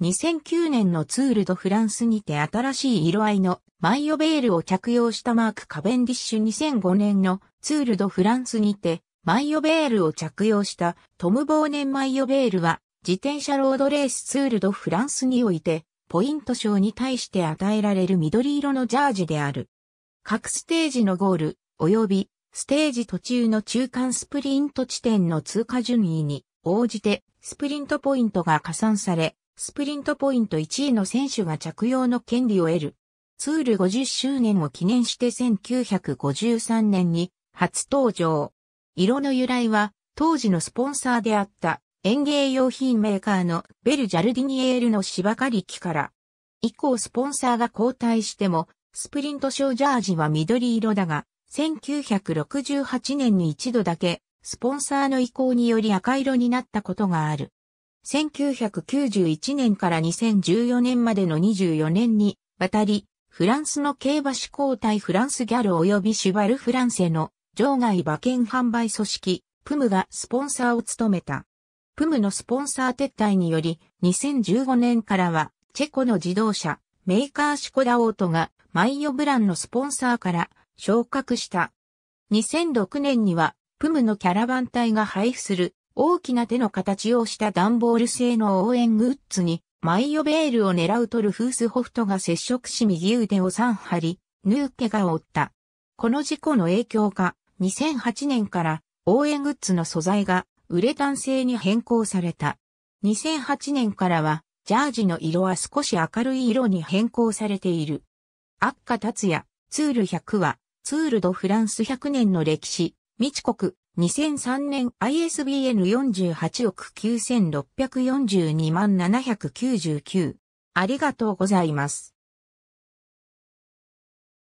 2009年のツールドフランスにて新しい色合いのマイオベールを着用したマーク・カベンディッシュ2005年のツールドフランスにてマイオベールを着用したトム・ボーネン・マイオベールは自転車ロードレースツールドフランスにおいてポイント賞に対して与えられる緑色のジャージである。各ステージのゴール及びステージ途中の中間スプリント地点の通過順位に応じてスプリントポイントが加算され、スプリントポイント1位の選手が着用の権利を得る。ツール50周年を記念して1953年に初登場。色の由来は当時のスポンサーであった園芸用品メーカーのベル・ジャルディニエールの芝刈り機から。以降スポンサーが交代してもスプリント賞ジャージは緑色だが1968年に一度だけスポンサーの意向により赤色になったことがある。1991年から2014年までの24年にわたり、フランスの競馬志向隊フランスギャル及びシュバルフランセの場外馬券販売組織、プムがスポンサーを務めた。プムのスポンサー撤退により、2015年からは、チェコの自動車、メーカーシコダオートが、マイヨブランのスポンサーから昇格した。2006年には、プムのキャラバン隊が配布する大きな手の形をした段ボール製の応援グッズに、マイオベールを狙うトルフースホフトが接触し右腕を3針、縫う怪我を負った。この事故の影響か、2008年から応援グッズの素材がウレタン製に変更された。2008年からは、ジャージの色は少し明るい色に変更されている。悪化達也、ツール100は、ツールドフランス100年の歴史、未知国、2003年 ISBN 48億9642万799。ありがとうございます。